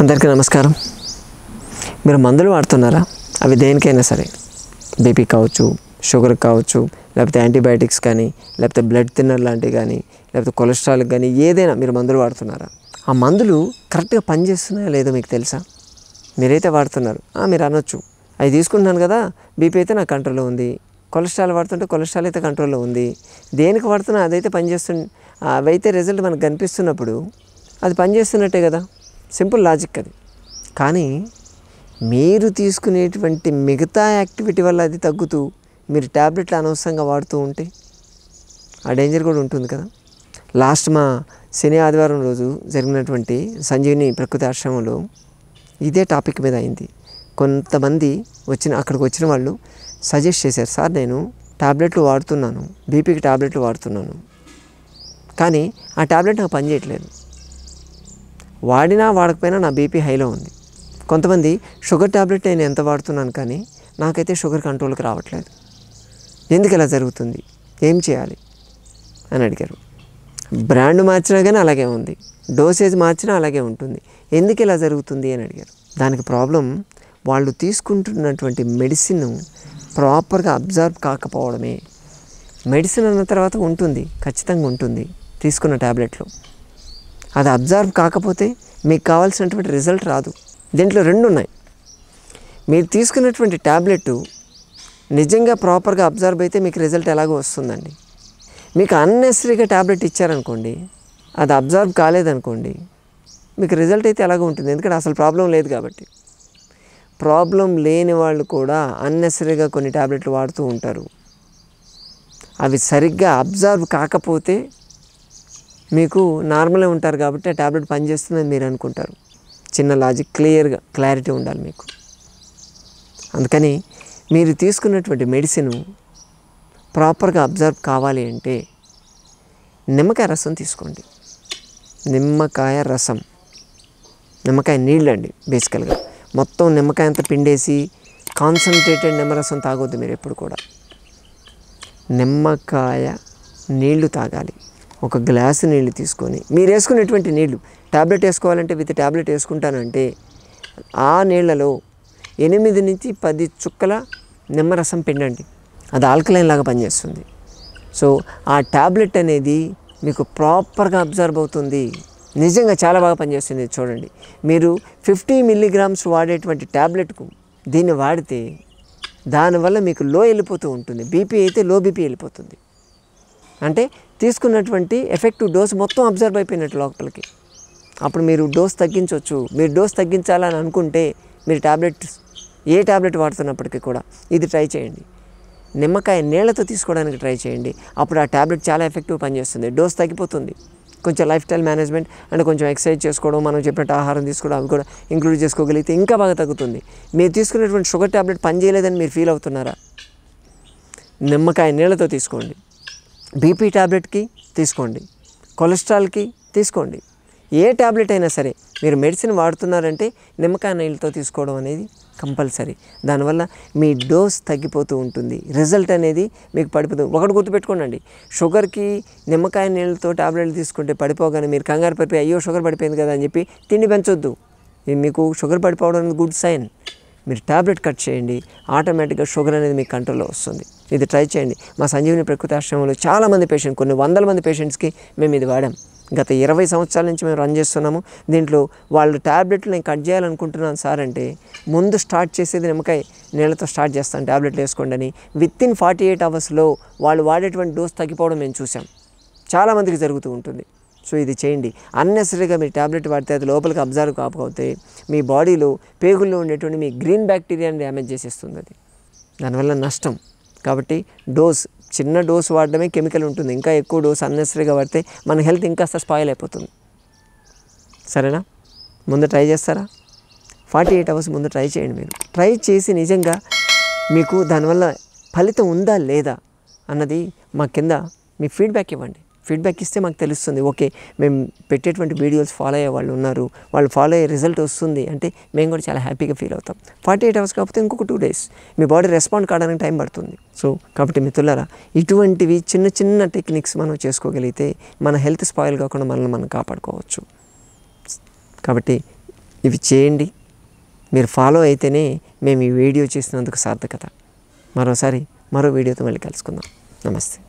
అందరికీ నమస్కారం మీరు మందులు వాడుతున్నారా అవి దేనికైనా సరే బీపీ కావచ్చు షుగర్ కావచ్చు లేకపోతే యాంటీబయాటిక్స్ కానీ లేకపోతే బ్లడ్ థిన్నర్ లాంటివి కానీ లేకపోతే కొలెస్ట్రాల్ కానీ ఏదైనా మీరు మందులు వాడుతున్నారా ఆ మందులు కరెక్ట్గా పనిచేస్తున్నాయా లేదో మీకు తెలుసా మీరైతే వాడుతున్నారు మీరు అనొచ్చు అవి తీసుకుంటున్నాను కదా బీపీ అయితే నా కంట్రోల్లో ఉంది కొలెస్ట్రాల్ వాడుతుంటే కొలెస్ట్రాల్ అయితే కంట్రోల్లో ఉంది దేనికి వాడుతున్నా అదైతే పనిచేస్తు అవైతే రిజల్ట్ మనకు కనిపిస్తున్నప్పుడు అది పనిచేస్తున్నట్టే కదా సింపుల్ లాజిక్ అది కానీ మీరు తీసుకునేటువంటి మిగతా యాక్టివిటీ వల్ల అది తగ్గుతూ మీరు ట్యాబ్లెట్లు అనవసరంగా వాడుతూ ఉంటే ఆ డేంజర్ కూడా ఉంటుంది కదా లాస్ట్ మా శని ఆదివారం రోజు జరిగినటువంటి సంజీవిని ప్రకృతి ఆశ్రమంలో ఇదే టాపిక్ మీద అయింది కొంతమంది వచ్చిన అక్కడికి వచ్చిన వాళ్ళు సజెస్ట్ చేశారు సార్ నేను ట్యాబ్లెట్లు వాడుతున్నాను బీపీకి ట్యాబ్లెట్లు వాడుతున్నాను కానీ ఆ ట్యాబ్లెట్ నాకు పనిచేయట్లేదు వాడినా వాడకపోయినా నా బీపీ హైలో ఉంది కొంతమంది షుగర్ ట్యాబ్లెట్ నేను ఎంత వాడుతున్నాను కానీ నాకైతే షుగర్ కంట్రోల్కి రావట్లేదు ఎందుకు ఇలా జరుగుతుంది ఏం చేయాలి అని అడిగారు బ్రాండ్ మార్చినా కానీ అలాగే ఉంది డోసేజ్ మార్చినా అలాగే ఉంటుంది ఎందుకు ఇలా జరుగుతుంది అని అడిగారు దానికి ప్రాబ్లం వాళ్ళు తీసుకుంటున్నటువంటి మెడిసిన్ ప్రాపర్గా అబ్జర్వ్ కాకపోవడమే మెడిసిన్ అన్న తర్వాత ఉంటుంది ఖచ్చితంగా ఉంటుంది తీసుకున్న ట్యాబ్లెట్లు అది అబ్జర్వ్ కాకపోతే మీకు కావాల్సినటువంటి రిజల్ట్ రాదు దీంట్లో రెండు ఉన్నాయి మీరు తీసుకున్నటువంటి ట్యాబ్లెట్ నిజంగా ప్రాపర్గా అబ్జర్వ్ అయితే మీకు రిజల్ట్ ఎలాగో వస్తుందండి మీకు అన్నెసరీగా ట్యాబ్లెట్ ఇచ్చారనుకోండి అది అబ్జర్వ్ కాలేదనుకోండి మీకు రిజల్ట్ అయితే ఎలాగో ఉంటుంది ఎందుకంటే అసలు ప్రాబ్లం లేదు కాబట్టి ప్రాబ్లం లేని వాళ్ళు కూడా అన్నెసరీగా కొన్ని ట్యాబ్లెట్లు వాడుతూ ఉంటారు అవి సరిగ్గా అబ్జర్వ్ కాకపోతే మీకు నార్మలే ఉంటారు కాబట్టి ఆ ట్యాబ్లెట్ పనిచేస్తుందని మీరు అనుకుంటారు చిన్న లాజిక్ క్లియర్గా క్లారిటీ ఉండాలి మీకు అందుకని మీరు తీసుకున్నటువంటి మెడిసిన్ ప్రాపర్గా అబ్జర్వ్ కావాలి అంటే నిమ్మకాయ రసం తీసుకోండి నిమ్మకాయ రసం నిమ్మకాయ నీళ్ళు అండి బేసికల్గా మొత్తం నిమ్మకాయ అంతా పిండేసి కాన్సన్ట్రేటెడ్ నిమ్మరసం తాగొద్దు మీరు ఎప్పుడు కూడా నిమ్మకాయ నీళ్లు తాగాలి ఒక గ్లాసు నీళ్ళు తీసుకొని మీరు వేసుకునేటువంటి నీళ్ళు ట్యాబ్లెట్ వేసుకోవాలంటే విత్ ట్యాబ్లెట్ వేసుకుంటానంటే ఆ నీళ్లలో ఎనిమిది నుంచి పది చుక్కల నిమ్మరసం పిండండి అది ఆల్కలైన్ లాగా పనిచేస్తుంది సో ఆ ట్యాబ్లెట్ అనేది మీకు ప్రాపర్గా అబ్జర్వ్ అవుతుంది నిజంగా చాలా బాగా పనిచేస్తుంది చూడండి మీరు ఫిఫ్టీ మిల్లీగ్రామ్స్ వాడేటువంటి ట్యాబ్లెట్కు దీన్ని వాడితే దానివల్ల మీకు లో వెళ్ళిపోతూ ఉంటుంది బీపీ అయితే లో బీపీ వెళ్ళిపోతుంది అంటే తీసుకున్నటువంటి ఎఫెక్టివ్ డోస్ మొత్తం అబ్జర్వ్ అయిపోయినట్టు లోపలికి అప్పుడు మీరు డోస్ తగ్గించవచ్చు మీరు డోస్ తగ్గించాలని అనుకుంటే మీరు ట్యాబ్లెట్ ఏ ట్యాబ్లెట్ వాడుతున్నప్పటికీ కూడా ఇది ట్రై చేయండి నిమ్మకాయ నీళ్లతో తీసుకోవడానికి ట్రై చేయండి అప్పుడు ఆ ట్యాబ్లెట్ చాలా ఎఫెక్టివ్ పనిచేస్తుంది డోస్ తగ్గిపోతుంది కొంచెం లైఫ్ స్టైల్ మేనేజ్మెంట్ అండ్ కొంచెం ఎక్సర్సైజ్ చేసుకోవడం మనం చెప్పినట్టు ఆహారం తీసుకోవడం అవి కూడా ఇంక్లూడ్ చేసుకోగలిగితే ఇంకా బాగా తగ్గుతుంది మీరు తీసుకునేటువంటి షుగర్ ట్యాబ్లెట్ పనిచేయలేదని మీరు ఫీల్ అవుతున్నారా నిమ్మకాయ నీళ్లతో తీసుకోండి బీపీ ట్యాబ్లెట్కి తీసుకోండి కొలెస్ట్రాల్కి తీసుకోండి ఏ ట్యాబ్లెట్ అయినా సరే మీరు మెడిసిన్ వాడుతున్నారంటే నిమ్మకాయ నీళ్ళతో తీసుకోవడం అనేది కంపల్సరీ దానివల్ల మీ డోస్ తగ్గిపోతూ ఉంటుంది రిజల్ట్ అనేది మీకు పడిపోతుంది ఒకటి గుర్తుపెట్టుకోండి షుగర్కి నిమ్మకాయ నీళ్ళతో ట్యాబ్లెట్లు తీసుకుంటే పడిపోగానే మీరు కంగారు పడిపోయి అయ్యో షుగర్ పడిపోయింది కదా అని చెప్పి తిండి పెంచొద్దు మీకు షుగర్ పడిపోవడం గుడ్ సైన్ మీరు ట్యాబ్లెట్ కట్ చేయండి ఆటోమేటిక్గా షుగర్ అనేది మీ కంట్రోల్లో వస్తుంది ఇది ట్రై చేయండి మా సంజీవిని ప్రకృతి ఆశ్రమంలో చాలామంది పేషెంట్ కొన్ని వందల మంది పేషెంట్స్కి మేము ఇది వాడాం గత ఇరవై సంవత్సరాల నుంచి మేము రన్ చేస్తున్నాము దీంట్లో వాళ్ళు ట్యాబ్లెట్లు నేను కట్ చేయాలనుకుంటున్నాను సార్ అంటే ముందు స్టార్ట్ చేసేది నిమ్మకాయ నీళ్ళతో స్టార్ట్ చేస్తాను ట్యాబ్లెట్లు వేసుకోండి అని విత్ ఇన్ ఫార్టీ ఎయిట్ అవర్స్లో వాళ్ళు వాడేటువంటి డోస్ తగ్గిపోవడం మేము చూసాం చాలామందికి జరుగుతూ ఉంటుంది సో ఇది చేయండి అన్నెసరీగా మీరు ట్యాబ్లెట్ వాడితే అది లోపలికి అబ్జర్వ్ కాకపోతే మీ బాడీలో పేగుల్లో ఉండేటువంటి మీ గ్రీన్ బ్యాక్టీరియాని డ్యామేజ్ చేసేస్తుంది అది దానివల్ల నష్టం కాబట్టి డోస్ చిన్న డోస్ వాడడమే కెమికల్ ఉంటుంది ఇంకా ఎక్కువ డోస్ అన్నెసరీగా వాడితే మన హెల్త్ ఇంకా స్పాయిల్ అయిపోతుంది సరేనా ముందు ట్రై చేస్తారా ఫార్టీ ఎయిట్ అవర్స్ ముందు ట్రై చేయండి మీరు ట్రై చేసి నిజంగా మీకు దానివల్ల ఫలితం ఉందా లేదా అన్నది మా కింద మీ ఫీడ్బ్యాక్ ఇవ్వండి ఫీడ్బ్యాక్ ఇస్తే మాకు తెలుస్తుంది ఓకే మేము పెట్టేటువంటి వీడియోస్ ఫాలో అయ్యే వాళ్ళు ఉన్నారు వాళ్ళు ఫాలో అయ్యే రిజల్ట్ వస్తుంది అంటే మేము కూడా చాలా హ్యాపీగా ఫీల్ అవుతాం ఫార్టీ ఎయిట్ అవర్స్ కాకపోతే ఇంకొక టూ డేస్ మీ బాడీ రెస్పాండ్ కావడానికి టైం పడుతుంది సో కాబట్టి మిత్రులారా ఇటువంటివి చిన్న చిన్న టెక్నిక్స్ మనం చేసుకోగలిగితే మన హెల్త్ స్పాయిల్ కాకుండా మనల్ని మనం కాపాడుకోవచ్చు కాబట్టి ఇవి చేయండి మీరు ఫాలో అయితేనే మేము ఈ వీడియో చేసినందుకు సార్థకత మరోసారి మరో వీడియోతో మళ్ళీ కలుసుకుందాం నమస్తే